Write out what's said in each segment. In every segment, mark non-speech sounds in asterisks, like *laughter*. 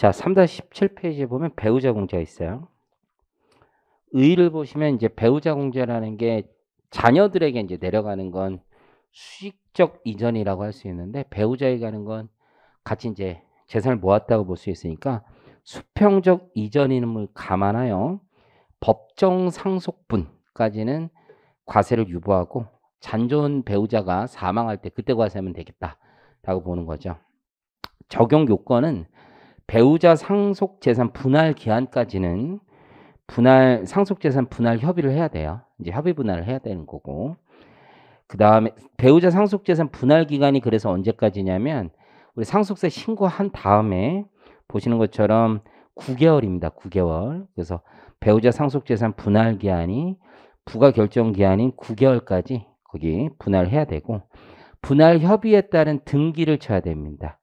자, 3-17페이지에 보면 배우자 공제가 있어요. 의를 보시면 이제 배우자 공제라는 게 자녀들에게 이제 내려가는 건 수익적 이전이라고 할 수 있는데 배우자에 가는 건 같이 이제 재산을 모았다고 볼 수 있으니까 수평적 이전임을 감안하여 법정 상속분까지는 과세를 유보하고 잔존 배우자가 사망할 때 그때 과세하면 되겠다라고 보는 거죠. 적용 요건은 배우자 상속 재산 분할 기한까지는 분할 상속 재산 분할 협의를 해야 돼요. 이제 협의 분할을 해야 되는 거고. 그다음에 배우자 상속 재산 분할 기간이 그래서 언제까지냐면 우리 상속세 신고한 다음에 보시는 것처럼 9개월입니다. 9개월. 그래서 배우자 상속 재산 분할 기한이 부가 결정 기한인 9개월까지 거기 분할해야 되고 분할 협의에 따른 등기를 쳐야 됩니다.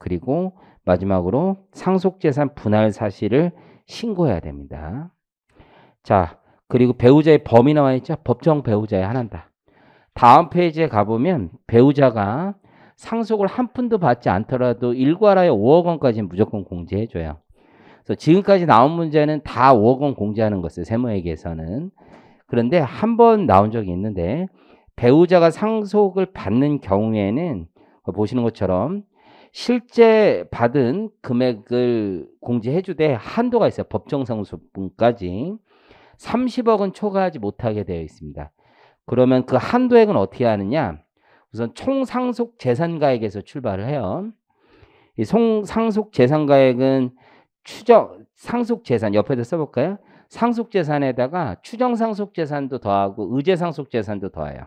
그리고 마지막으로 상속재산 분할 사실을 신고해야 됩니다. 자, 그리고 배우자의 범위 나와 있죠? 법정 배우자의 하나다. 다음 페이지에 가보면 배우자가 상속을 한 푼도 받지 않더라도 일괄하에 5억 원까지는 무조건 공제해줘요. 그래서 지금까지 나온 문제는 다 5억 원 공제하는 것을 세무에게서는. 그런데 한 번 나온 적이 있는데 배우자가 상속을 받는 경우에는 보시는 것처럼 실제 받은 금액을 공지해 주되 한도가 있어요. 법정상수분까지 30억은 초과하지 못하게 되어 있습니다. 그러면 그 한도액은 어떻게 하느냐? 우선 총상속 재산가액에서 출발을 해요. 이총 상속 재산가액은 추정 상속 재산 옆에다 써볼까요? 상속 재산에다가 추정 상속 재산도 더하고 의제 상속 재산도 더해요.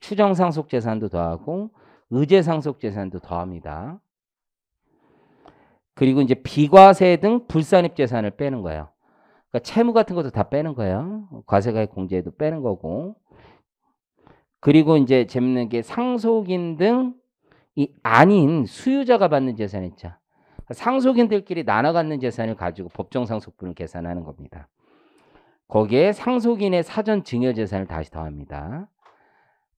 추정 상속 재산도 더하고 의제 상속 재산도 더합니다. 그리고 이제 비과세 등 불산입 재산을 빼는 거예요. 그러니까 채무 같은 것도 다 빼는 거예요. 과세가액 공제도 빼는 거고. 그리고 이제 재밌는 게 상속인 등이 아닌 수유자가 받는 재산 있죠. 상속인들끼리 나눠 갖는 재산을 가지고 법정 상속분을 계산하는 겁니다. 거기에 상속인의 사전 증여 재산을 다시 더합니다.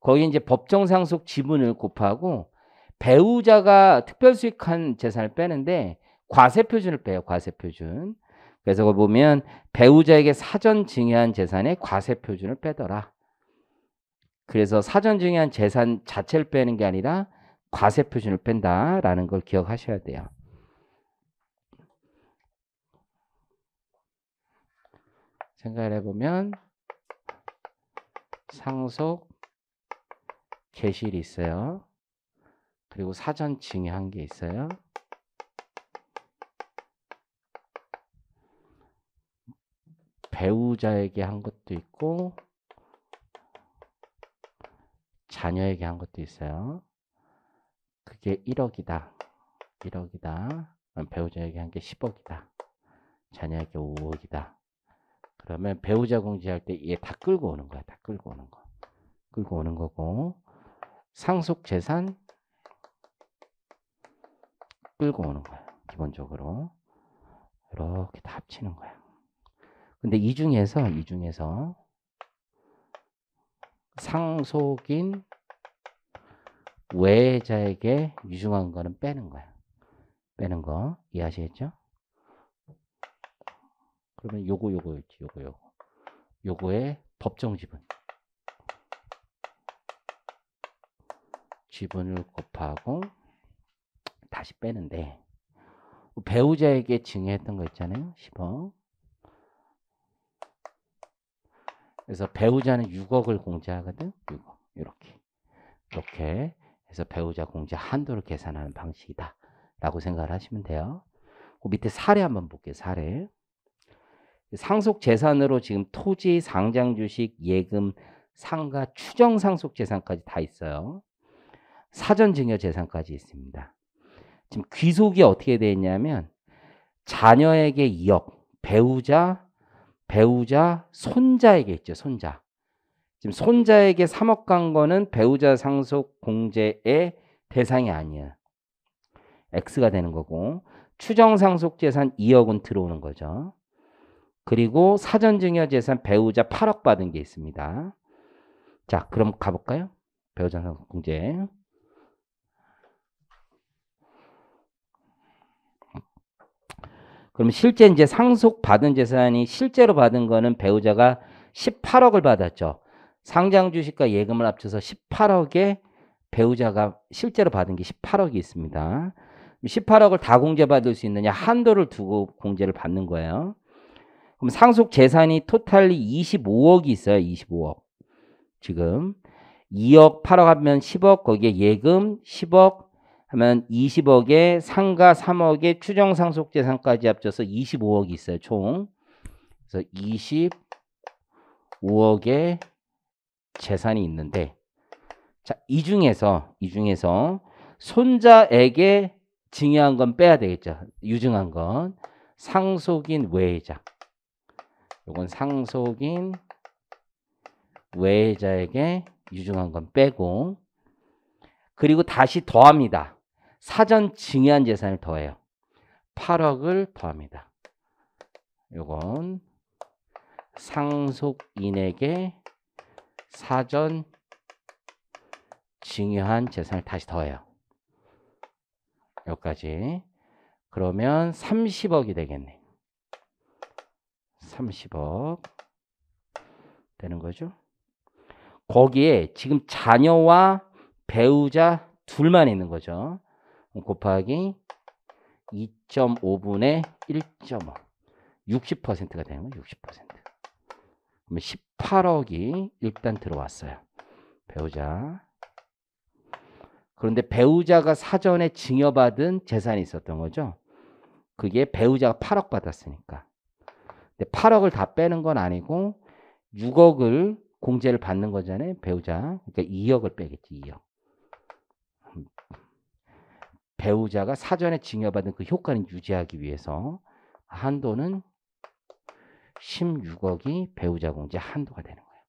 거기 이제 법정 상속 지분을 곱하고 배우자가 특별 수익한 재산을 빼는데 과세 표준을 빼요. 과세 표준. 그래서 거 보면 배우자에게 사전 증여한 재산의 과세 표준을 빼더라. 그래서 사전 증여한 재산 자체를 빼는 게 아니라 과세 표준을 뺀다라는 걸 기억하셔야 돼요. 생각을 해보면 상속 개실이 있어요. 그리고 사전 증여한 게 있어요. 배우자에게 한 것도 있고 자녀에게 한 것도 있어요. 그게 1억이다. 1억이다. 배우자에게 한 게 10억이다. 자녀에게 5억이다. 그러면 배우자 공제할 때 이게 다 끌고 오는 거야. 다 끌고 오는 거. 끌고 오는 거고 상속 재산 끌고 오는 거예요. 기본적으로 이렇게 다 합치는 거야. 근데 이 중에서 이 중에서 상속인 외자에게 유증한 거는 빼는 거야. 빼는 거 이해하시겠죠? 그러면 요거 요거였지 요거 요거 요거의 법정 지분 지분을 곱하고 다시 빼는데 배우자에게 증여했던 거 있잖아요. 10억. 그래서 배우자는 6억을 공제하거든. 6억. 이렇게. 이렇게 해서 배우자 공제 한도를 계산하는 방식이다. 라고 생각을 하시면 돼요. 그 밑에 사례 한번 볼게요. 사례. 상속 재산으로 지금 토지, 상장 주식, 예금, 상가, 추정 상속 재산까지 다 있어요. 사전증여 재산까지 있습니다. 지금 귀속이 어떻게 되어 있냐면 자녀에게 2억, 배우자, 배우자, 손자에게 있죠. 손자. 지금 손자에게 3억 간 거는 배우자 상속 공제의 대상이 아니에요. X가 되는 거고 추정 상속 재산 2억은 들어오는 거죠. 그리고 사전 증여 재산 배우자 8억 받은 게 있습니다. 자, 그럼 가볼까요? 배우자 상속 공제. 그럼 실제 이제 상속받은 재산이 실제로 받은 거는 배우자가 18억을 받았죠. 상장 주식과 예금을 합쳐서 18억에 배우자가 실제로 받은 게 18억이 있습니다. 18억을 다 공제받을 수 있느냐 한도를 두고 공제를 받는 거예요. 그럼 상속 재산이 토탈리 25억이 있어요. 25억. 지금 2억, 8억 하면 10억, 거기에 예금 10억, 하면 20억에 상가 3억에 추정 상속 재산까지 합쳐서 25억이 있어요 총. 그래서 25억의 재산이 있는데 자, 이 중에서 이 중에서 손자에게 증여한 건 빼야 되겠죠. 유증한 건 상속인 외자. 요건 상속인 외자에게 유증한 건 빼고 그리고 다시 더합니다. 사전 증여한 재산을 더해요. 8억을 더합니다. 요건 상속인에게 사전 증여한 재산을 다시 더해요. 여기까지. 그러면 30억이 되겠네. 30억 되는 거죠. 거기에 지금 자녀와 배우자 둘만 있는 거죠. 곱하기 2.5분의 1.5 60%가 되는 거예요 60% 그러면 18억이 일단 들어왔어요 배우자 그런데 배우자가 사전에 증여받은 재산이 있었던 거죠 그게 배우자가 8억 받았으니까 근데 8억을 다 빼는 건 아니고 6억을 공제를 받는 거잖아요 배우자 그러니까 2억을 빼겠지 2억 배우자가 사전에 증여받은 그 효과는 유지하기 위해서 한도는 16억이 배우자 공제 한도가 되는 거예요.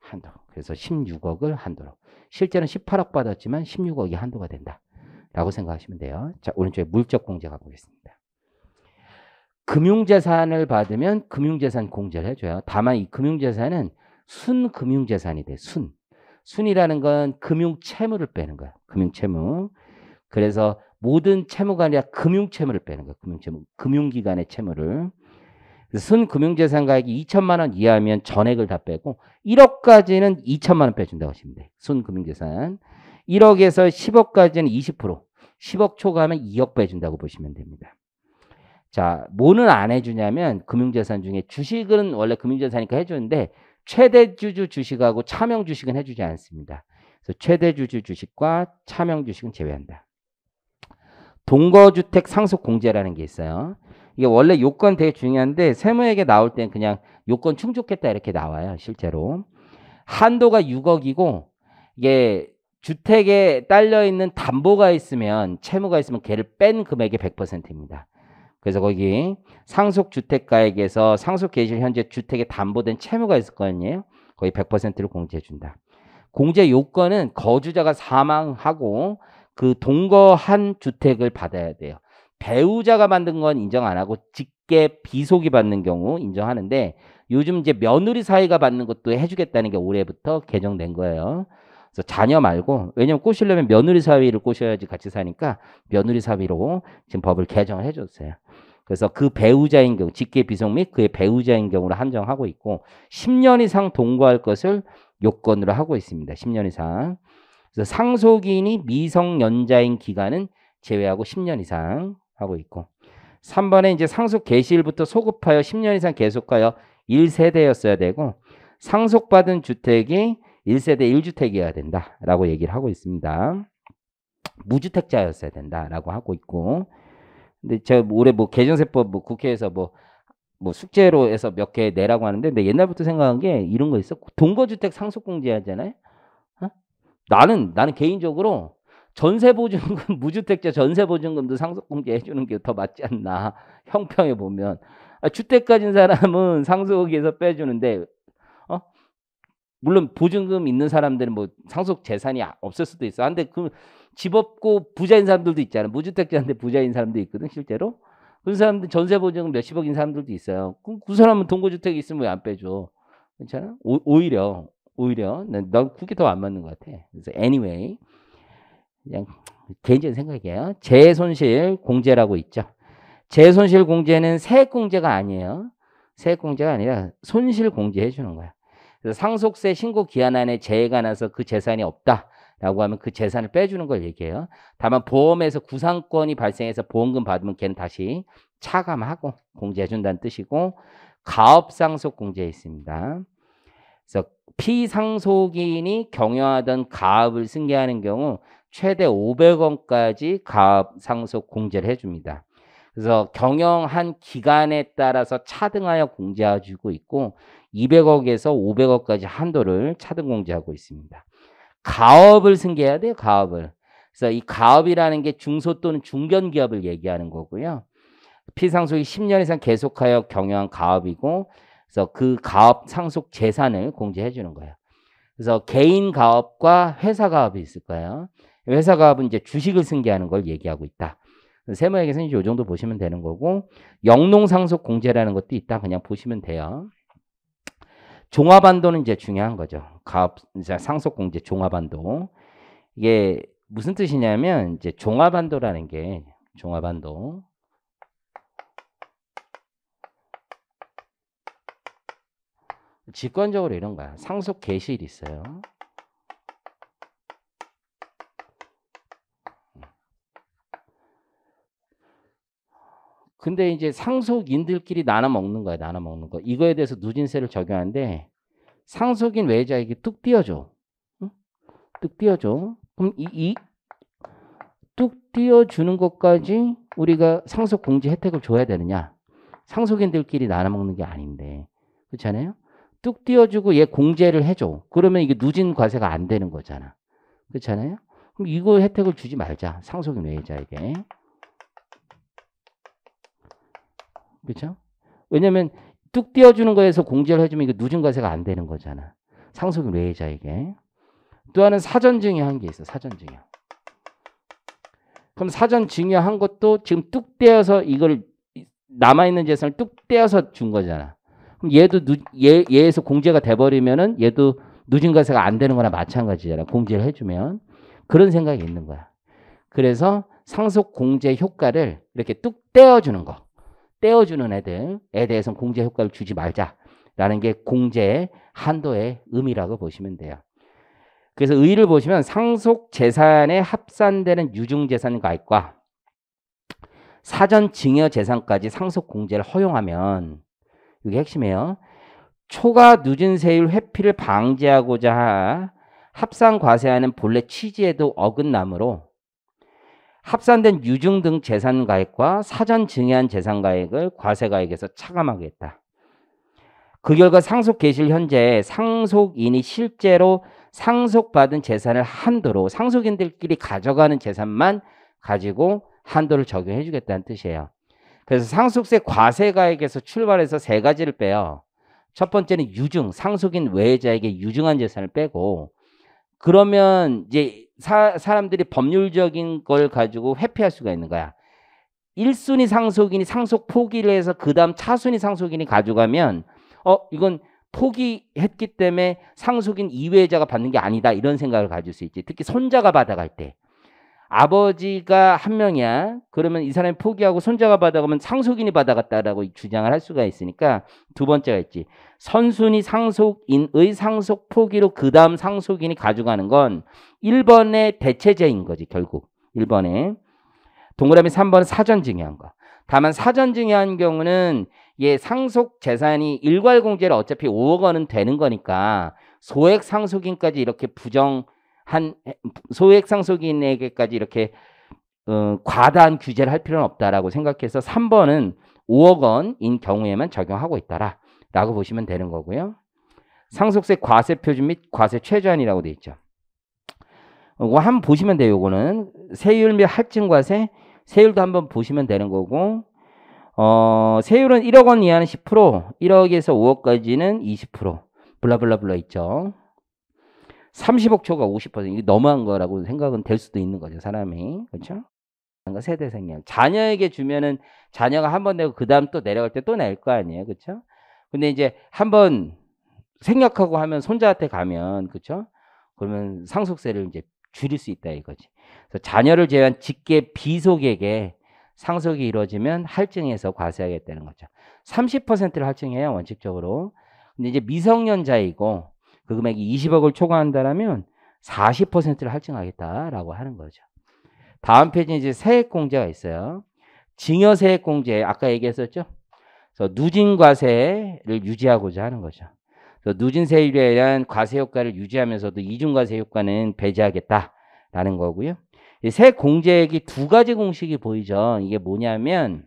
한도. 그래서 16억을 한도로. 실제는 18억 받았지만 16억이 한도가 된다. 라고 생각하시면 돼요. 자, 오른쪽에 물적 공제 가보겠습니다. 금융재산을 받으면 금융재산 공제를 해줘요. 다만 이 금융재산은 순금융재산이 돼, 순. 순이라는 건 금융채무를 빼는 거야. 금융채무. 그래서 모든 채무가 아니라 금융채무를 빼는 거예요. 금융채무. 금융기관의 채무를. 순금융재산가액이 2천만 원 이하면 전액을 다 빼고 1억까지는 2천만 원 빼준다고 하시면 돼요. 순금융재산. 1억에서 10억까지는 20%. 10억 초과하면 2억 빼준다고 보시면 됩니다. 자, 뭐는 안 해주냐면 금융재산 중에 주식은 원래 금융재산이니까 해주는데 최대주주 주식하고 차명 주식은 해주지 않습니다. 그래서 최대주주 주식과 차명 주식은 제외한다. 동거주택 상속공제라는 게 있어요. 이게 원래 요건 되게 중요한데 세무에게 나올 땐 그냥 요건 충족했다 이렇게 나와요. 실제로. 한도가 6억이고 이게 주택에 딸려 있는 담보가 있으면 채무가 있으면 걔를 뺀 금액이 100%입니다. 그래서 거기 상속 주택가액에서 상속 계실 현재 주택에 담보된 채무가 있을 거 아니에요. 거의 100%를 공제해 준다. 공제 요건은 거주자가 사망하고 그 동거한 주택을 받아야 돼요. 배우자가 만든 건 인정 안 하고 직계 비속이 받는 경우 인정하는데 요즘 이제 며느리 사이가 받는 것도 해주겠다는 게 올해부터 개정된 거예요. 그래서 자녀 말고 왜냐면 꼬시려면 며느리 사위를 꼬셔야지 같이 사니까 며느리 사위로 지금 법을 개정을 해줬어요. 그래서 그 배우자인 경우 직계 비속 및 그의 배우자인 경우를 한정하고 있고 10년 이상 동거할 것을 요건으로 하고 있습니다. 10년 이상. 그래서 상속인이 미성년자인 기간은 제외하고 10년 이상 하고 있고 3번에 이제 상속 개시일부터 소급하여 10년 이상 계속하여 1세대였어야 되고 상속받은 주택이 1세대 1주택이어야 된다라고 얘기를 하고 있습니다. 무주택자였어야 된다라고 하고 있고 근데 제가 올해 뭐 개정세법 뭐 국회에서 뭐, 뭐 숙제로 해서 몇 개 내라고 하는데 근데 옛날부터 생각한 게 이런 거 있어 동거주택 상속공제 하잖아요 나는 나는 개인적으로 전세 보증금 *laughs* 무주택자 전세 보증금도 상속 공제 해주는 게 더 맞지 않나 형평에 보면 아, 주택 가진 사람은 *laughs* 상속에서 빼주는데 어 물론 보증금 있는 사람들은 뭐 상속 재산이 없을 수도 있어 아, 근데 그 집 없고 부자인 사람들도 있잖아 무주택자인데 부자인 사람도 있거든 실제로 그런 사람들 전세 보증금 몇십억인 사람들도 있어요 그럼 그 사람은 동거주택이 있으면 왜 안 빼줘 괜찮아 오, 오히려 오히려 넌 그게 더 안 맞는 것 같아. 그래서 anyway 그냥 개인적인 생각이에요. 재손실 공제라고 있죠. 재손실 공제는 세액 공제가 아니에요. 세액 공제가 아니라 손실 공제해 주는 거야. 그래서 상속세 신고 기한 안에 재해가 나서 그 재산이 없다. 라고 하면 그 재산을 빼주는 걸 얘기해요. 다만 보험에서 구상권이 발생해서 보험금 받으면 걔는 다시 차감하고 공제해준다는 뜻이고 가업상속 공제 있습니다. 그래서 피상속인이 경영하던 가압을 승계하는 경우 최대 500원까지 가압 상속 공제를 해줍니다. 그래서 경영한 기간에 따라서 차등하여 공제해주고 있고 200억에서 500억까지 한도를 차등 공제하고 있습니다. 가업을 승계해야 돼요. 가업을. 그래서 이 가업이라는 게 중소 또는 중견 기업을 얘기하는 거고요. 피상속이 10년 이상 계속하여 경영한 가업이고 그래서 그 가업 상속 재산을 공제해 주는 거예요. 그래서 개인 가업과 회사 가업이 있을 거예요. 회사 가업은 이제 주식을 승계하는 걸 얘기하고 있다. 세무에게서는 이 정도 보시면 되는 거고 영농 상속 공제라는 것도 있다. 그냥 보시면 돼요. 종합한도는 이제 중요한 거죠. 가업 상속 공제 종합한도 이게 무슨 뜻이냐면 이제 종합한도라는 게 종합한도 직관적으로 이런 거야. 상속 개시일이 있어요. 근데 이제 상속인들끼리 나눠 먹는 거야, 나눠 먹는 거. 이거에 대해서 누진세를 적용하는데 상속인 외자에게 뚝 띄워줘. 응? 뚝 띄워줘. 그럼 이, 이, 뚝 띄워주는 것까지 우리가 상속 공지 혜택을 줘야 되느냐? 상속인들끼리 나눠 먹는 게 아닌데. 그렇지않아요 뚝 띄워주고 얘 공제를 해줘. 그러면 이게 누진 과세가 안 되는 거잖아. 그렇잖아요? 그럼 이거 혜택을 주지 말자. 상속인 외자에게. 그렇죠? 왜냐면 뚝 띄워주는 거에서 공제를 해주면 이거 누진 과세가 안 되는 거잖아. 상속인 외자에게. 또 하나는 사전 증여한 게 있어. 사전 증여. 그럼 사전 증여한 것도 지금 뚝 떼어서 이걸 남아있는 재산을 뚝 떼어서 준 거잖아. 그럼 얘도 누, 얘, 얘에서 공제가 돼버리면은 얘도 누진 과세가 안 되는 거나 마찬가지잖아. 공제를 해주면. 그런 생각이 있는 거야. 그래서 상속 공제 효과를 이렇게 뚝 떼어주는 거. 떼어주는 애들에 대해서는 공제 효과를 주지 말자라는 게 공제 한도의 의미라고 보시면 돼요. 그래서 의의를 보시면 상속 재산에 합산되는 유증 재산 가액과 사전 증여 재산까지 상속 공제를 허용하면 이게 핵심이에요. 초과 누진 세율 회피를 방지하고자 합산 과세하는 본래 취지에도 어긋나므로 합산된 유증 등 재산가액과 사전 증여한 재산가액을 과세가액에서 차감하겠다. 그 결과 상속 개시일 현재 상속인이 실제로 상속받은 재산을 한도로 상속인들끼리 가져가는 재산만 가지고 한도를 적용해 주겠다는 뜻이에요. 그래서 상속세 과세가액에서 출발해서 세 가지를 빼요. 첫 번째는 유증, 상속인 외자에게 유증한 재산을 빼고 그러면 이제 사, 사람들이 법률적인 걸 가지고 회피할 수가 있는 거야. 1순위 상속인이 상속 포기를 해서 그 다음 차순위 상속인이 가져가면 어 이건 포기했기 때문에 상속인 이외자가 받는 게 아니다 이런 생각을 가질 수 있지. 특히 손자가 받아갈 때 아버지가 한 명이야. 그러면 이 사람이 포기하고 손자가 받아가면 상속인이 받아갔다라고 주장을 할 수가 있으니까 두 번째가 있지. 선순위 상속인의 상속 포기로 그 다음 상속인이 가져가는 건 1번의 대체제인 거지, 결국. 1번에. 동그라미 3번 사전 증여한 거. 다만 사전 증여한 경우는 예, 상속 재산이 일괄 공제를 어차피 5억 원은 되는 거니까 소액 상속인까지 이렇게 부정 한 소액 상속인에게까지 이렇게 어, 과다한 규제를 할 필요는 없다라고 생각해서 3번은 5억 원인 경우에만 적용하고 있다라고 보시면 되는 거고요. 상속세 과세 표준 및 과세 최저한이라고 되어 있죠. 이거 한번 보시면 돼요. 이거는 세율 및 할증 과세 세율도 한번 보시면 되는 거고 어, 세율은 1억 원 이하는 10%, 1억에서 5억까지는 20%, 블라블라블라 있죠. 30억 초과 50% 이게 너무한 거라고 생각은 될 수도 있는 거죠 사람이 그렇죠? 그러니까 세대 생략 자녀에게 주면은 자녀가 한 번 내고 그 다음 또 내려갈 때 또 낼 거 아니에요 그렇죠? 근데 이제 한 번 생략하고 하면 손자한테 가면 그렇죠? 그러면 상속세를 이제 줄일 수 있다 이거지. 그래서 자녀를 제외한 직계 비속에게 상속이 이루어지면 할증해서 과세하겠다는 거죠. 30%를 할증해야 원칙적으로. 근데 이제 미성년자이고 그 금액이 20억을 초과한다라면 40%를 할증하겠다라고 하는 거죠. 다음 페이지 이제 세액공제가 있어요. 증여세액공제 아까 얘기했었죠. 그래서 누진과세를 유지하고자 하는 거죠. 그래서 누진세율에 대한 과세 효과를 유지하면서도 이중과세 효과는 배제하겠다라는 거고요. 세액공제액이 두 가지 공식이 보이죠. 이게 뭐냐면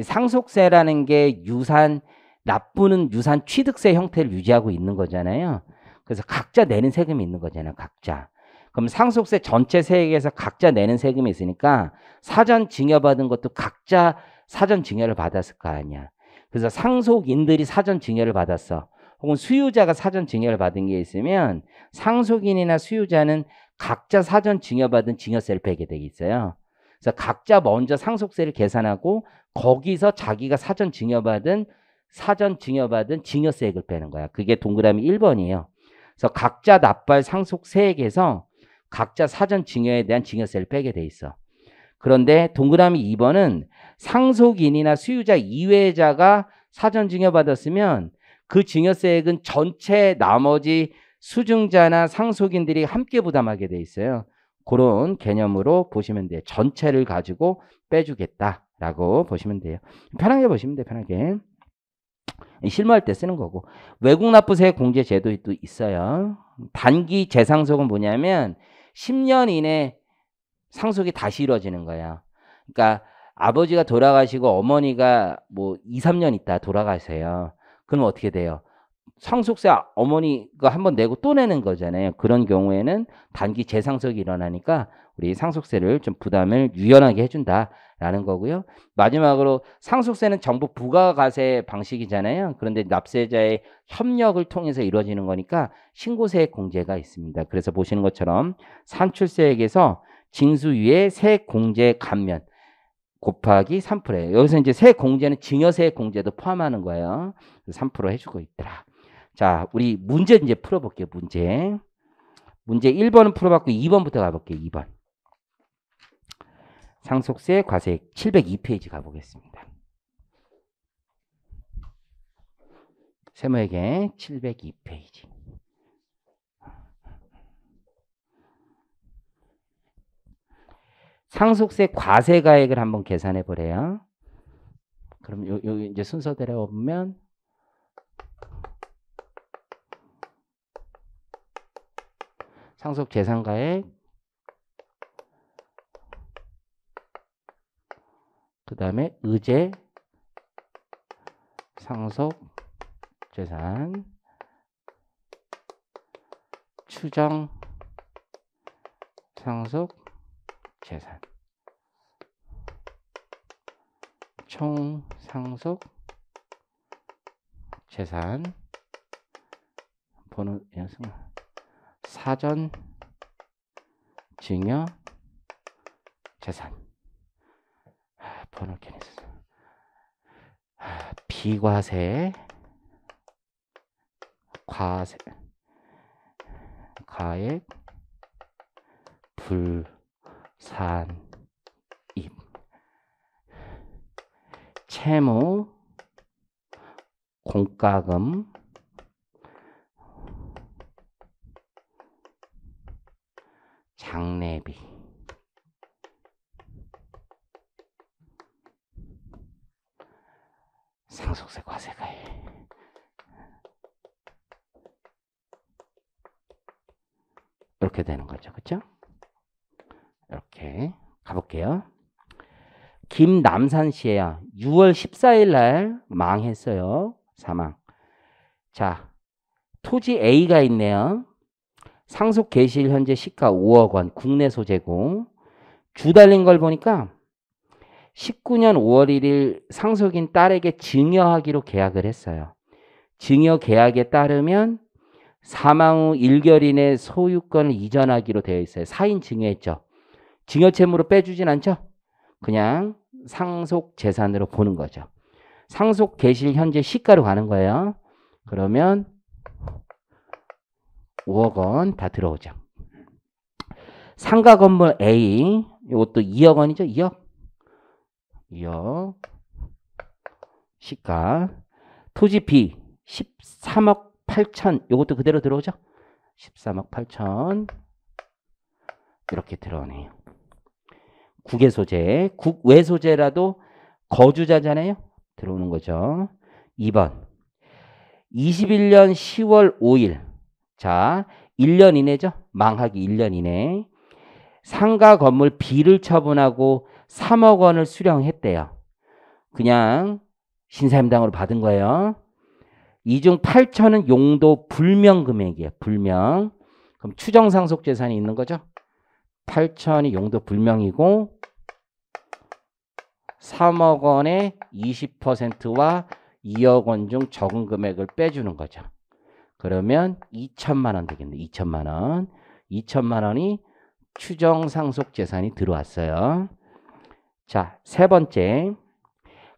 상속세라는 게 유산 납부는 유산 취득세 형태를 유지하고 있는 거잖아요. 그래서 각자 내는 세금이 있는 거잖아요. 각자. 그럼 상속세 전체 세액에서 각자 내는 세금이 있으니까 사전 증여받은 것도 각자 사전 증여를 받았을 거 아니야. 그래서 상속인들이 사전 증여를 받았어. 혹은 수유자가 사전 증여를 받은 게 있으면 상속인이나 수유자는 각자 사전 증여받은 증여세를 빼게 되어 있어요. 그래서 각자 먼저 상속세를 계산하고 거기서 자기가 사전 증여받은 사전 증여받은 증여세액을 빼는 거야. 그게 동그라미 1번이에요. 그래서 각자 납발 상속세액에서 각자 사전 증여에 대한 증여세를 빼게 돼 있어. 그런데 동그라미 2번은 상속인이나 수유자 이외자가 사전 증여받았으면 그 증여세액은 전체 나머지 수증자나 상속인들이 함께 부담하게 돼 있어요. 그런 개념으로 보시면 돼요. 전체를 가지고 빼주겠다라고 보시면 돼요. 편하게 보시면 돼요. 편하게. 실무할 때 쓰는 거고 외국 납부세 공제 제도도 있어요. 단기 재상속은 뭐냐면 10년 이내 상속이 다시 이루어지는 거예요 그러니까 아버지가 돌아가시고 어머니가 뭐 2, 3년 있다 돌아가세요. 그럼 어떻게 돼요? 상속세 어머니가 한 번 내고 또 내는 거잖아요. 그런 경우에는 단기 재상속이 일어나니까 우리 상속세를 좀 부담을 유연하게 해준다라는 거고요. 마지막으로 상속세는 정부 부가가세 방식이잖아요. 그런데 납세자의 협력을 통해서 이루어지는 거니까 신고세 공제가 있습니다. 그래서 보시는 것처럼 산출세액에서 징수위의 세액 공제 감면 곱하기 3%예요. 여기서 이제 세액 공제는 증여세액 공제도 포함하는 거예요. 3% 해주고 있더라. 자, 우리 문제 이제 풀어볼게요. 문제. 문제 1번은 풀어봤고 2번부터 가볼게요. 2번. 상속세 과세 702페이지 가보겠습니다. 세무에게 702페이지. 상속세 과세가액을 한번 계산해 보래요. 그럼 요, 요 이제 순서대로 보면 상속 재산가액 그 다음에 의제 상속 재산 추정 상속 재산 총 상속 재산 번호 연습 예, 사전 증여 재산 번호 캐니 비과세 과세 가액 불산입 채무 공과금 장례비 상속세 과세가일 이렇게 되는 거죠. 그렇죠? 이렇게 가볼게요. 김남산 씨예요. 6월 14일 날 망했어요. 사망. 자, 토지 A가 있네요. 상속 개시일 현재 시가 5억 원 국내 소재고 주 달린 걸 보니까 19년 5월 1일 상속인 딸에게 증여하기로 계약을 했어요. 증여 계약에 따르면 사망 후1결인의 소유권을 이전하기로 되어 있어요. 4인 증여했죠. 증여 채무로 빼주진 않죠. 그냥 상속 재산으로 보는 거죠. 상속 개시 현재 시가로 가는 거예요. 그러면 5억 원 다 들어오죠. 상가 건물 A 이것도 2억 원이죠. 2억. 2억. 시가. 토지 B 13억 8천 이것도 그대로 들어오죠. 13억 8천 이렇게 들어오네요. 국외 소재, 국외 소재라도 거주자잖아요. 들어오는 거죠. 2번 21년 10월 5일 자, 1년 이내죠. 망하기 1년 이내. 상가 건물 B를 처분하고 3억 원을 수령했대요. 그냥 신사임당으로 받은 거예요. 이 중 8천은 용도 불명 금액이에요. 불명. 그럼 추정 상속 재산이 있는 거죠. 8천이 용도 불명이고 3억 원의 20%와 2억 원 중 적은 금액을 빼주는 거죠. 그러면 2천만 원 되겠네. 2천만 원. 2천만 원이 추정 상속 재산이 들어왔어요. 자, 세 번째.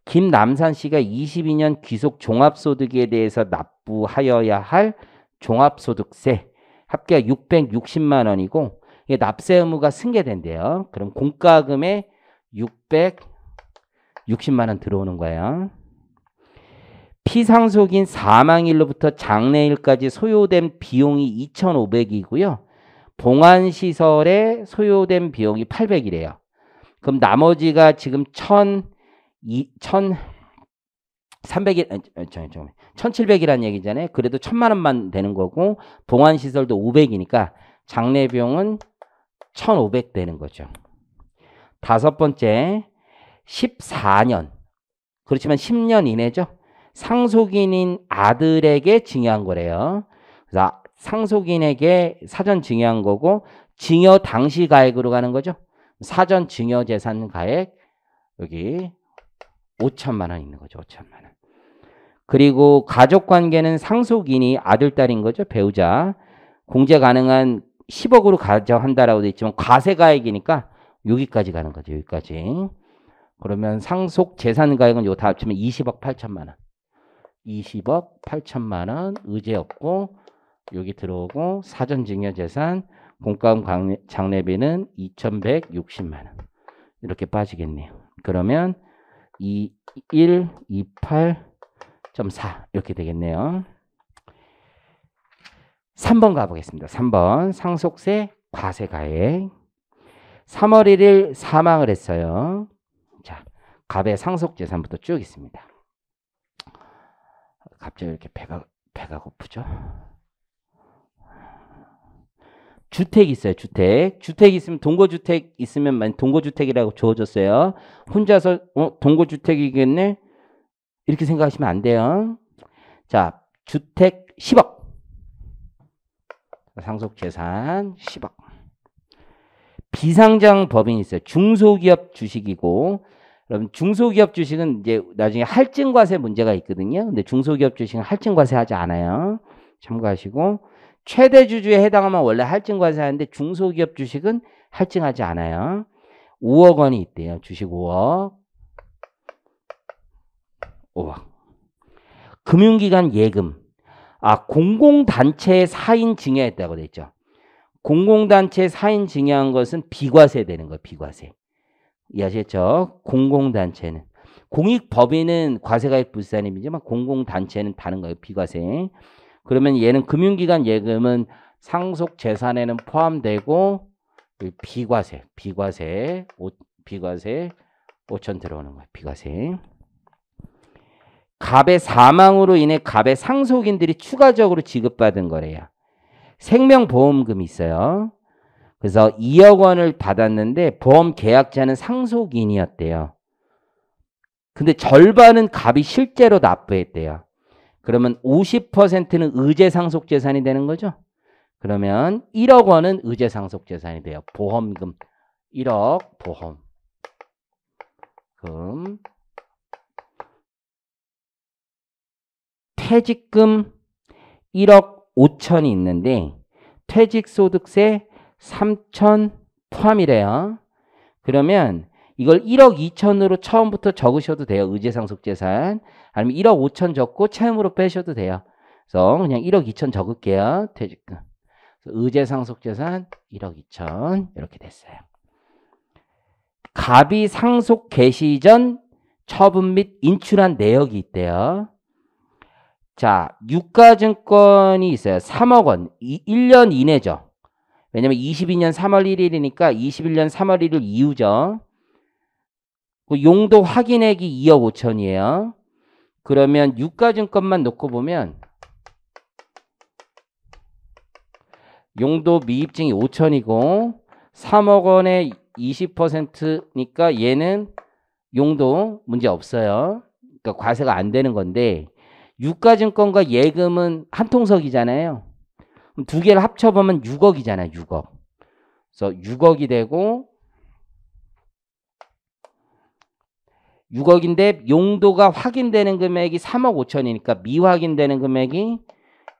김남산 씨가 22년 귀속 종합소득에 대해서 납부하여야 할 종합소득세 합계 가 660만 원이고 이게 납세 의무가 승계된대요. 그럼 공과금에 660만 원 들어오는 거예요. 피상속인 사망일로부터 장례일까지 소요된 비용이 2,500이고요. 봉안시설에 소요된 비용이 800이래요. 그럼 나머지가 지금 1,000, 2,000, 3 7 0 0이라는 얘기잖아요. 그래도 1,000만 원만 되는 거고, 봉안시설도 500이니까 장례 비용은 1,500 되는 거죠. 다섯 번째, 14년. 그렇지만 10년 이내죠. 상속인인 아들에게 증여한 거래요. 그래서 상속인에게 사전 증여한 거고 증여 당시 가액으로 가는 거죠. 사전 증여 재산 가액 여기 5천만 원 있는 거죠. 5천만 원. 그리고 가족 관계는 상속인이 아들 딸인 거죠. 배우자. 공제 가능한 10억으로 가져한다라고 돼 있지만 과세 가액이니까 여기까지 가는 거죠. 여기까지. 그러면 상속 재산 가액은 요다 합치면 20억 8천만 원. 20억 8천만 원 의제 없고 여기 들어오고 사전증여재산 공과금 장례비는 2,160만 원 이렇게 빠지겠네요. 그러면 2, 1, 28.4 이렇게 되겠네요. 3번 가보겠습니다. 3번 상속세 과세 가액 3월 1일 사망을 했어요. 자, 갑의 상속재산부터 쭉 있습니다. 갑자기 이렇게 배가 배가 고프죠? 주택 있어요. 주택. 주택 있으면 동거주택 있으면 동거주택이라고 적어줬어요. 혼자서 어, 동거주택이겠네? 이렇게 생각하시면 안 돼요. 자, 주택 10억. 상속재산 10억. 비상장 법인이 있어요. 중소기업 주식이고 여러분 중소기업 주식은 이제 나중에 할증 과세 문제가 있거든요. 근데 중소기업 주식은 할증 과세하지 않아요. 참고하시고 최대 주주에 해당하면 원래 할증 과세하는데 중소기업 주식은 할증하지 않아요. 5억 원이 있대요. 주식 5억. 5억. 금융기관 예금. 아, 공공단체의 사인 증여했다고 돼 있죠. 공공단체 사인 증여한 것은 비과세 되는 거예요. 비과세. 이해하셨죠? 공공단체는. 공익법인은 과세가액 불산임이지만 공공단체는 다른 거예요. 비과세. 그러면 얘는 금융기관 예금은 상속 재산에는 포함되고 비과세, 비과세, 오, 비과세 5천 들어오는 거예요. 비과세. 갑의 사망으로 인해 갑의 상속인들이 추가적으로 지급받은 거래요. 생명보험금이 있어요. 그래서 2억 원을 받았는데 보험 계약자는 상속인이었대요. 근데 절반은 갑이 실제로 납부했대요. 그러면 50%는 의제상속재산이 되는 거죠. 그러면 1억 원은 의제상속재산이 돼요. 보험금 1억 보험금 퇴직금 1억 5천이 있는데 퇴직소득세 3천 포함이래요. 그러면 이걸 1억 2천으로 처음부터 적으셔도 돼요. 의제상속재산. 아니면 1억 5천 적고 채무로 빼셔도 돼요. 그래서 그냥 1억 2천 적을게요. 퇴직금. 의제상속재산 1억 2천 이렇게 됐어요. 갑이 상속 개시 전 처분 및 인출한 내역이 있대요. 자, 유가증권이 있어요. 3억 원. 1년 이내죠. 왜냐면 22년 3월 1일이니까 21년 3월 1일 이후죠. 그 용도 확인액이 2억 5천이에요. 그러면 유가증권만 놓고 보면 용도 미입증이 5천이고 3억 원의 20%니까 얘는 용도 문제 없어요. 그러니까 과세가 안 되는 건데 유가증권과 예금은 한 통석이잖아요. 두 개를 합쳐보면 6억이잖아요. 6억. 그래서 6억이 되고 6억인데 용도가 확인되는 금액이 3억 5천이니까 미확인되는 금액이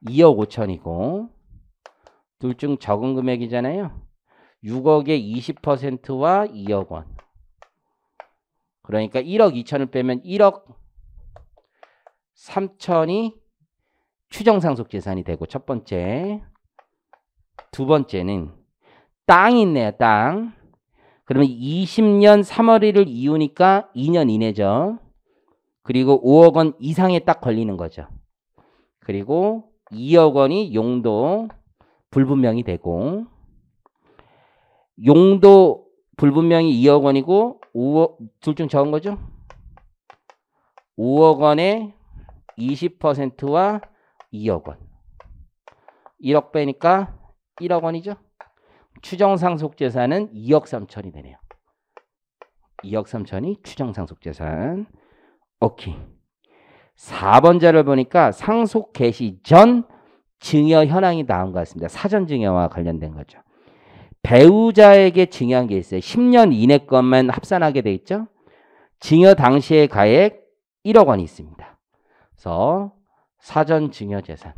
2억 5천이고 둘 중 적은 금액이잖아요. 6억의 20%와 2억 원. 그러니까 1억 2천을 빼면 1억 3천이 추정상속 재산이 되고 첫 번째 두 번째는 땅이 있네요 땅 그러면 20년 3월 1일 이후니까 2년 이내죠 그리고 5억 원 이상에 딱 걸리는 거죠 그리고 2억 원이 용도 불분명이 되고 용도 불분명이 2억 원이고 5억 둘중 적은 거죠 5억 원에 20%와 2억 원. 1억 빼니까 1억 원이죠. 추정상속재산은 2억 3천이 되네요. 2억 3천이 추정상속재산. 오케이. 4번자를 보니까 상속 개시 전 증여 현황이 나온 것 같습니다. 사전 증여와 관련된 거죠. 배우자에게 증여한 게 있어요. 10년 이내 것만 합산하게 돼 있죠. 증여 당시의 가액 1억 원이 있습니다. 그래서 사전 증여재산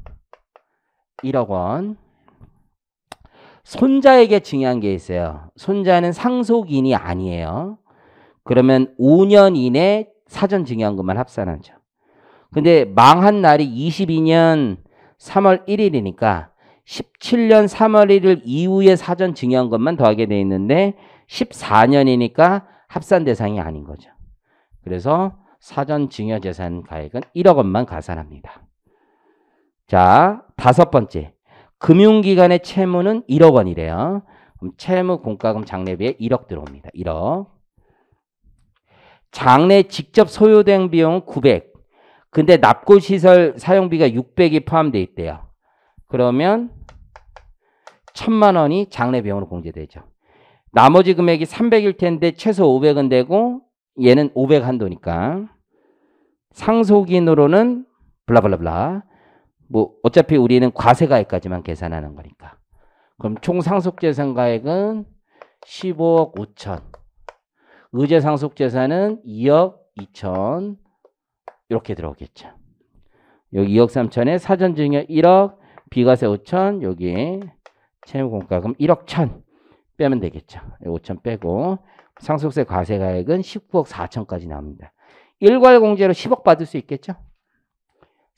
1억 원 손자에게 증여한 게 있어요. 손자는 상속인이 아니에요. 그러면 5년 이내 사전 증여한 것만 합산하죠. 근데 망한 날이 22년 3월 1일이니까 17년 3월 1일 이후에 사전 증여한 것만 더하게 돼 있는데 14년이니까 합산 대상이 아닌 거죠. 그래서 사전 증여 재산 가액은 1억 원만 가산합니다. 자, 다섯 번째. 금융기관의 채무는 1억 원이래요. 그럼 채무 공과금 장례비에 1억 들어옵니다. 1억. 장례 직접 소요된 비용은 900. 근데 납골시설 사용비가 600이 포함되어 있대요. 그러면 1000만 원이 장례 비용으로 공제되죠. 나머지 금액이 300일 텐데 최소 500은 되고 얘는 500 한도니까 상속인으로는 블라블라블라 뭐 어차피 우리는 과세가액까지만 계산하는 거니까. 그럼 총 상속재산가액은 15억 5천. 의제상속재산은 2억 2천. 이렇게 들어오겠죠. 여기 2억 3천에 사전증여 1억, 비과세 5천, 여기 채무공과금 1억 1천 빼면 되겠죠. 5천 빼고 상속세 과세가액은 19억 4천까지 나옵니다. 일괄공제로 10억 받을 수 있겠죠?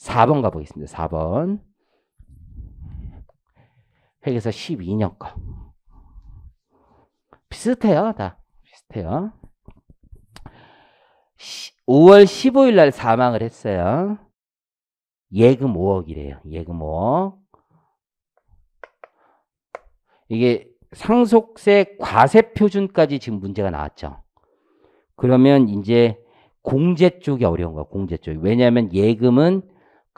4번 가보겠습니다. 4번. 회계사 12년 거. 비슷해요. 다 비슷해요. 5월 15일 날 사망을 했어요. 예금 5억이래요. 예금 5억. 이게 상속세 과세 표준까지 지금 문제가 나왔죠. 그러면 이제 공제 쪽이 어려운 거야. 공제 쪽. 이 왜냐하면 예금은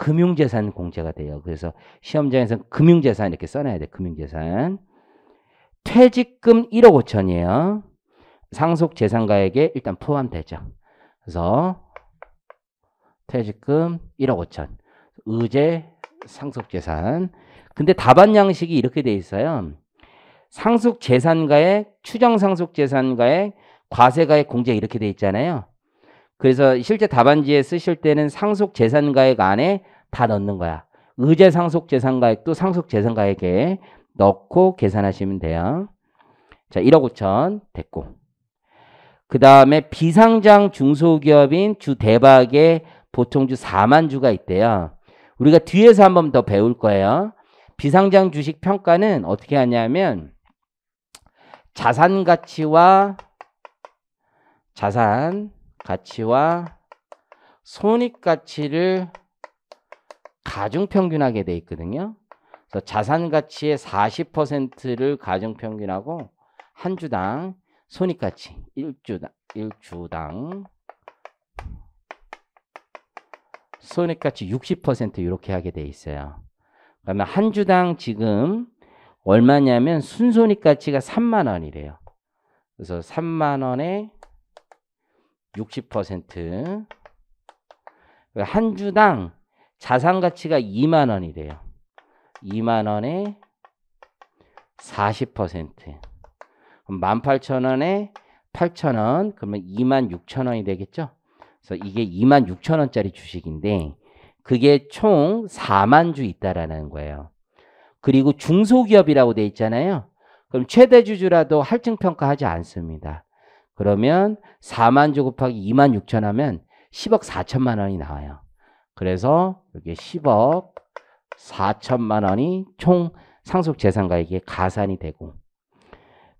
금융재산 공제가 돼요. 그래서 시험장에서 금융재산 이렇게 써놔야 돼. 금융재산. 퇴직금 1억 5천이에요. 상속재산가액에 일단 포함되죠. 그래서 퇴직금 1억 5천. 의제 상속재산. 근데 답안 양식이 이렇게 돼 있어요. 상속재산가액, 추정상속재산가액, 과세가액 공제 이렇게 돼 있잖아요. 그래서 실제 답안지에 쓰실 때는 상속재산가액 안에 다 넣는 거야. 의제 상속 재산가액도 상속 재산가액에 넣고 계산하시면 돼요. 자, 1억 5천 됐고. 그 다음에 비상장 중소기업인 주 대박에 보통주 4만 주가 있대요. 우리가 뒤에서 한 번 더 배울 거예요. 비상장 주식 평가는 어떻게 하냐면 자산 가치와 자산 가치와 손익 가치를 가중평균하게 돼 있거든요. 그래서 자산 가치의 40%를 가중평균하고 한 주당 손익 가치 1주당 1주당 손익 가치 60% 이렇게 하게 돼 있어요. 그러면 한 주당 지금 얼마냐면 순손익 가치가 3만 원이래요. 그래서 3만 원에 60%한 그러니까 주당 자산 가치가 2만 원이래요. 2만 원에 40%. 그럼 18,000원에 8,000원 그러면 26,000원이 되겠죠? 그래서 이게 26,000원짜리 주식인데 그게 총 4만 주 있다라는 거예요. 그리고 중소기업이라고 돼 있잖아요. 그럼 최대 주주라도 할증 평가하지 않습니다. 그러면 4만 주 곱하기 2만 6천 하면 10억 4천만 원이 나와요. 그래서 여기 10억 4천만 원이 총 상속 재산가액에 가산이 되고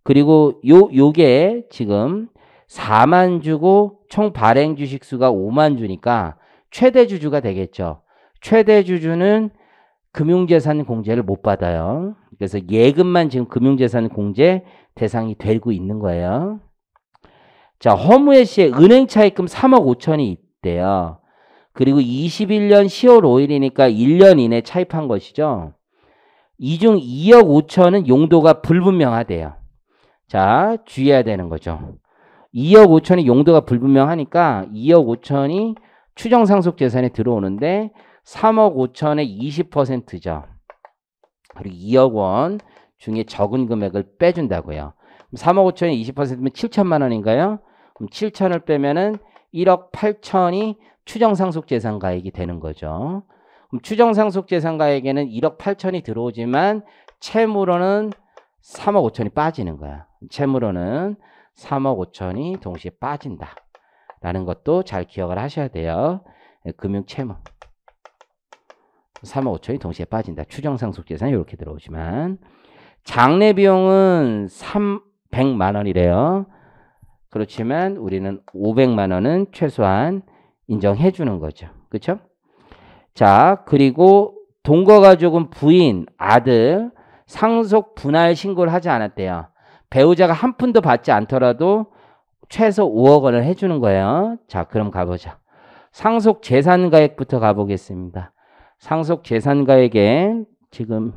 그리고 요 요게 지금 4만 주고 총 발행 주식 수가 5만 주니까 최대 주주가 되겠죠. 최대 주주는 금융재산 공제를 못 받아요. 그래서 예금만 지금 금융재산 공제 대상이 되고 있는 거예요. 자, 허무애 씨의 은행 차입금 3억 5천이 있대요. 그리고 21년 10월 5일이니까 1년 이내 차입한 것이죠. 이 중 2억 5천은 용도가 불분명하대요. 자, 주의해야 되는 거죠. 2억 5천이 용도가 불분명하니까 2억 5천이 추정 상속 재산에 들어오는데 3억 5천의 20%죠. 그리고 2억 원 중에 적은 금액을 빼준다고요. 3억 5천에 20%면 7천만 원인가요? 그럼 7천을 빼면은 1억 8천이 추정상속재산가액이 되는 거죠. 그럼 추정상속재산가액에는 1억 8천이 들어오지만 채무로는 3억 5천이 빠지는 거야. 채무로는 3억 5천이 동시에 빠진다. 라는 것도 잘 기억을 하셔야 돼요. 예, 금융채무. 3억 5천이 동시에 빠진다. 추정상속재산이 이렇게 들어오지만 장례 비용은 300만 원이래요. 그렇지만 우리는 500만 원은 최소한 인정해 주는 거죠. 그쵸 자, 그리고 동거 가족은 부인, 아들, 상속 분할 신고를 하지 않았대요. 배우자가 한 푼도 받지 않더라도 최소 5억 원을 해주는 거예요. 자, 그럼 가보자. 상속 재산 가액부터 가보겠습니다. 상속 재산 가액에 지금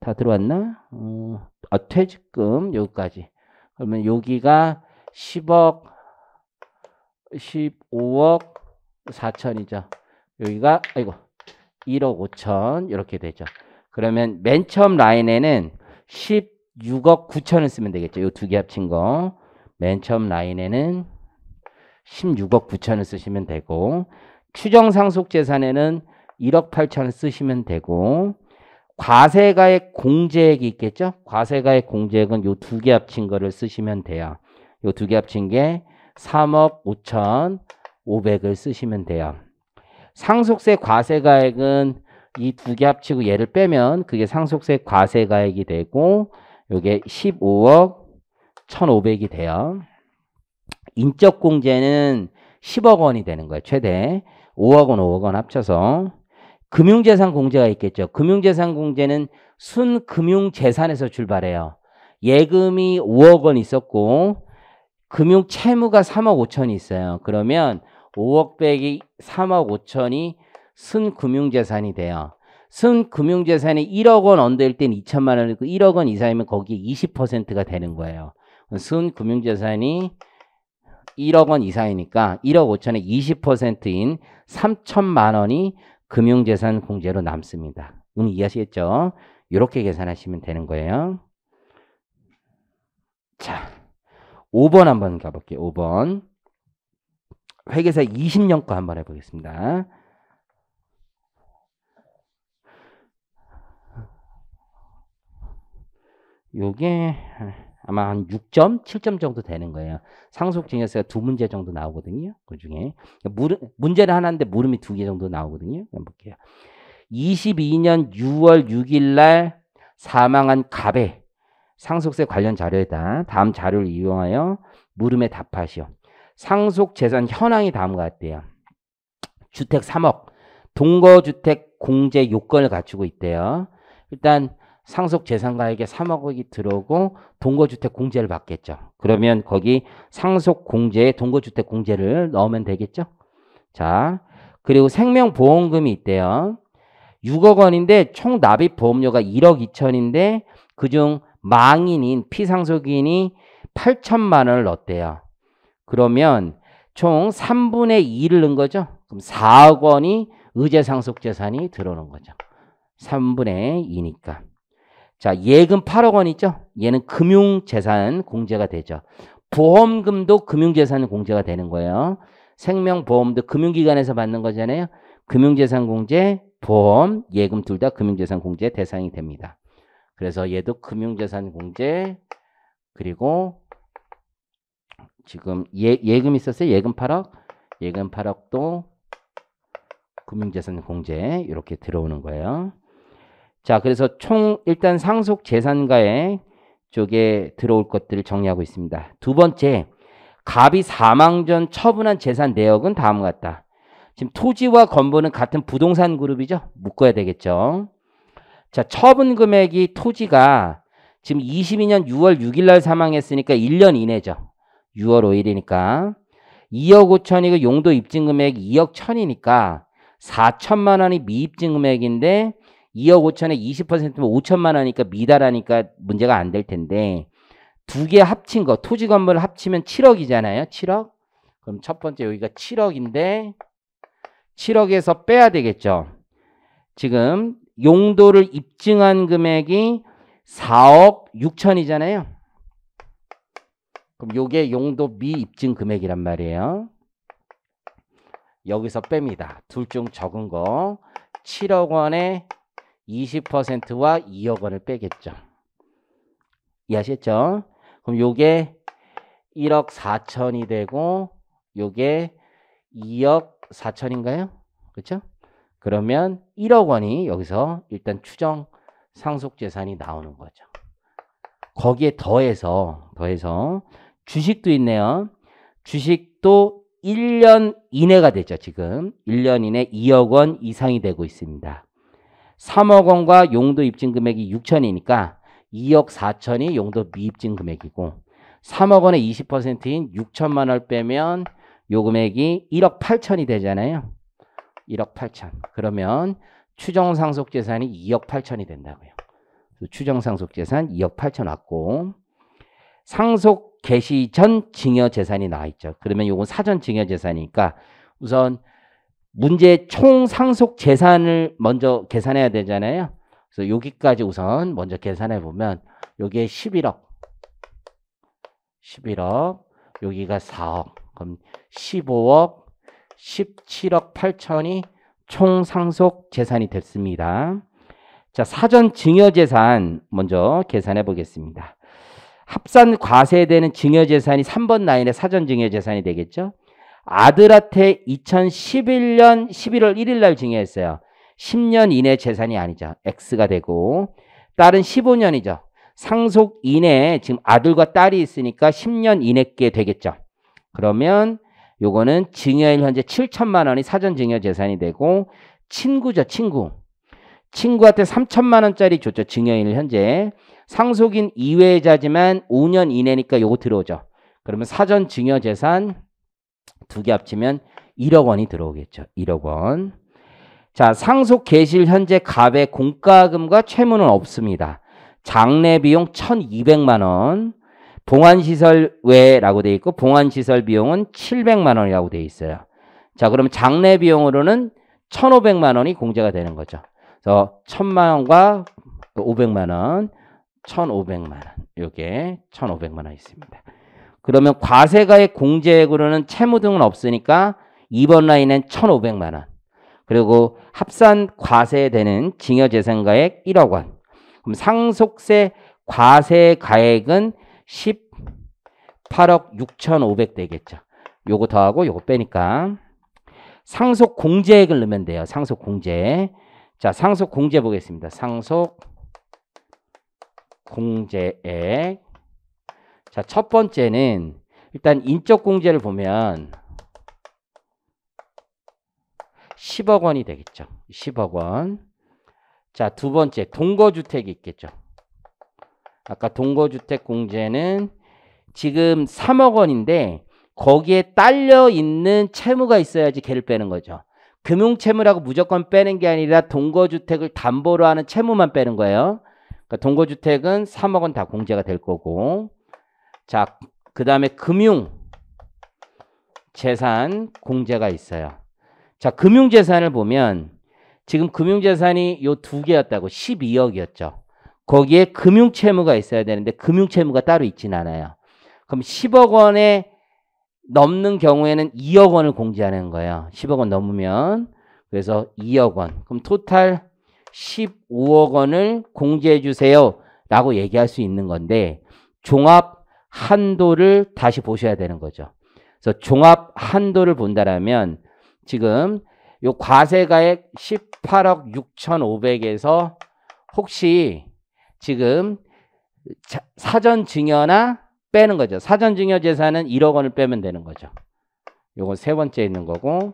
다 들어왔나? 어, 아, 퇴직금 여기까지. 그러면 여기가 10억, 15억, 4천이죠. 여기가 아이고 1억 5천 이렇게 되죠. 그러면 맨 처음 라인에는 16억 9천을 쓰면 되겠죠. 이 두 개 합친 거. 맨 처음 라인에는 16억 9천을 쓰시면 되고 추정 상속 재산에는 1억 8천을 쓰시면 되고 과세가액 공제액이 있겠죠? 과세가액 공제액은 요두개 합친 거를 쓰시면 돼요. 요두개 합친 게 3억 5천 500을 쓰시면 돼요. 상속세 과세가액은 이 두 개 합치고 얘를 빼면 그게 상속세 과세가액이 되고 요게 15억 1,500이 돼요. 인적공제는 10억 원이 되는 거예요. 최대 5억 원, 5억 원 합쳐서 금융재산 공제가 있겠죠. 금융재산 공제는 순금융재산에서 출발해요. 예금이 5억 원 있었고 금융채무가 3억 5천이 있어요. 그러면 5억 빼기 3억 5천이 순금융재산이 돼요. 순금융재산이 1억 원 언더일 땐 2천만 원이고 1억 원 이상이면 거기에 20%가 되는 거예요. 순금융재산이 1억 원 이상이니까 1억 5천에 20%인 3천만 원이 금융재산 공제로 남습니다. 음, 이해하시겠죠? 이렇게 계산하시면 되는 거예요. 자, 5번 한번 가볼게요. 5번. 회계사 20년 거 한번 해보겠습니다. 요게 아마 한 6점, 7점 정도 되는 거예요. 상속 증여세가 두 문제 정도 나오거든요. 그 중에 물음, 문제는 하나인데 물음이 두 개 정도 나오거든요. 한번 볼게요. 22년 6월 6일 날 사망한 갑의 상속세 관련 자료에 따 다음 자료를 이용하여 물음에 답하시오. 상속 재산 현황이 다음과 같대요. 주택 3억, 동거주택 공제 요건을 갖추고 있대요. 일단 상속 재산가액에 3억이 들어오고 동거주택 공제를 받겠죠. 그러면 거기 상속 공제에 동거주택 공제를 넣으면 되겠죠. 자, 그리고 생명보험금이 있대요. 6억 원인데 총 납입 보험료가 1억 2천인데 그중 망인인 피상속인이 8천만 원을 넣었대요. 그러면 총 3분의 2를 넣은 거죠. 그럼 4억 원이 의제상속 재산이 들어오는 거죠. 3분의 2니까. 자, 예금 8억 원 있죠? 얘는 금융재산 공제가 되죠. 보험금도 금융재산 공제가 되는 거예요. 생명보험도 금융기관에서 받는 거잖아요. 금융재산 공제, 보험, 예금 둘 다 금융재산 공제 대상이 됩니다. 그래서 얘도 금융재산 공제, 그리고 지금 예, 예금 있었어요. 예금 8억. 예금 8억도 금융재산 공제 이렇게 들어오는 거예요. 자, 그래서 총 일단 상속 재산가에 쪽에 들어올 것들을 정리하고 있습니다. 두 번째, 갑이 사망 전 처분한 재산 내역은 다음과 같다. 지금 토지와 건보는 같은 부동산 그룹이죠. 묶어야 되겠죠. 자, 처분 금액이 토지가 지금 22년 6월 6일 날 사망했으니까 1년 이내죠. 6월 5일이니까 2억 5천이고 그 용도 입증 금액 2억 1천이니까 4천만 원이 미입증 금액인데 2억 5천에 20%면 5천만 원이니까 미달하니까 문제가 안 될 텐데 두 개 합친 거 토지 건물 합치면 7억이잖아요. 7억. 그럼 첫 번째 여기가 7억인데 7억에서 빼야 되겠죠. 지금 용도를 입증한 금액이 4억 6천이잖아요. 그럼 이게 용도 미입증 금액이란 말이에요. 여기서 뺍니다. 둘 중 적은 거 7억 원의 20%와 2억 원을 빼겠죠. 이해하셨죠? 그럼 요게 1억 4천이 되고 요게 2억 4천인가요? 그렇죠? 그러면 1억 원이 여기서 일단 추정 상속 재산이 나오는 거죠. 거기에 더해서 더해서 주식도 있네요. 주식도 1년 이내가 됐죠, 지금. 1년 이내 2억 원 이상이 되고 있습니다. 3억 원과 용도 입증 금액이 6천이니까 2억 4천이 용도 미입증 금액이고 3억 원의 20%인 6천만 원을 빼면 요 금액이 1억 8천이 되잖아요. 1억 8천. 그러면 추정 상속 재산이 2억 8천이 된다고요. 추정 상속 재산 2억 8천 왔고 상속 개시 전 증여 재산이 나와 있죠. 그러면 이건 사전 증여 재산이니까 우선 문제 총 상속 재산을 먼저 계산해야 되잖아요. 그래서 여기까지 우선 먼저 계산해 보면 여기에 11억 11억 여기가 4억 그럼 15억 17억 8천이 총 상속 재산이 됐습니다. 자, 사전 증여 재산 먼저 계산해 보겠습니다. 합산 과세되는 증여재산이 3번 라인의 사전증여재산이 되겠죠. 아들한테 2011년 11월 1일 날 증여했어요. 10년 이내 재산이 아니죠. X가 되고 딸은 15년이죠. 상속 이내에 지금 아들과 딸이 있으니까 10년 이내께 되겠죠. 그러면 요거는 증여일 현재 7천만 원이 사전 증여 재산이 되고 친구죠. 친구. 친구한테 3천만 원짜리 줬죠. 증여일 현재. 상속인 이외자지만 5년 이내니까 요거 들어오죠. 그러면 사전 증여 재산 두 개 합치면 1억 원이 들어오겠죠. 1억 원. 자, 상속 개실 현재 갑의 공과금과 채무는 없습니다. 장례 비용 1,200만 원. 봉안시설 외라고 돼 있고 봉안시설 비용은 700만 원이라고 돼 있어요. 자, 그럼 장례 비용으로는 1,500만 원이 공제가 되는 거죠. 그래서 1,000만 원과 500만 원, 1,500만 원. 요게 1,500만 원 있습니다. 그러면 과세가액 공제액으로는 채무 등은 없으니까 2번 라인엔 1,500만 원. 그리고 합산 과세되는 징여재산가액 1억 원. 그럼 상속세 과세가액은 18억 6,500 되겠죠. 요거 더하고 요거 빼니까 상속 공제액을 넣으면 돼요. 상속 공제. 자, 상속 공제 보겠습니다. 상속 공제액. 자, 첫 번째는 일단 인적 공제를 보면 10억 원이 되겠죠. 10억 원. 자, 두 번째 동거주택이 있겠죠. 아까 동거주택 공제는 지금 3억 원인데 거기에 딸려 있는 채무가 있어야지 걔를 빼는 거죠. 금융채무라고 무조건 빼는 게 아니라 동거주택을 담보로 하는 채무만 빼는 거예요. 그러니까 동거주택은 3억 원 다 공제가 될 거고 자, 그 다음에 금융 재산 공제가 있어요. 자, 금융 재산을 보면 지금 금융 재산이 요 두 개였다고 12억이었죠. 거기에 금융 채무가 있어야 되는데 금융 채무가 따로 있진 않아요. 그럼 10억 원에 넘는 경우에는 2억 원을 공제하는 거예요. 10억 원 넘으면 그래서 2억 원. 그럼 토탈 15억 원을 공제해 주세요. 라고 얘기할 수 있는 건데 종합 한도를 다시 보셔야 되는 거죠. 그래서 종합 한도를 본다라면 지금 요 과세가액 18억 6,500에서 혹시 지금 사전 증여나 빼는 거죠. 사전 증여 재산은 1억 원을 빼면 되는 거죠. 요건 세 번째 있는 거고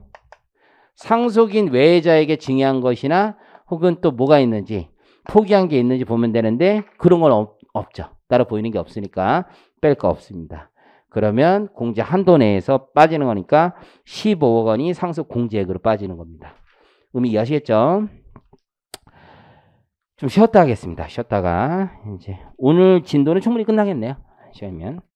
상속인 외자에게 증여한 것이나 혹은 또 뭐가 있는지 포기한 게 있는지 보면 되는데 그런 건 없, 없죠. 따로 보이는 게 없으니까 뺄 거 없습니다. 그러면 공제 한도 내에서 빠지는 거니까 15억 원이 상속 공제액으로 빠지는 겁니다. 의미 이해하시겠죠? 좀 쉬었다 하겠습니다. 쉬었다가 이제 오늘 진도는 충분히 끝나겠네요. 쉬면.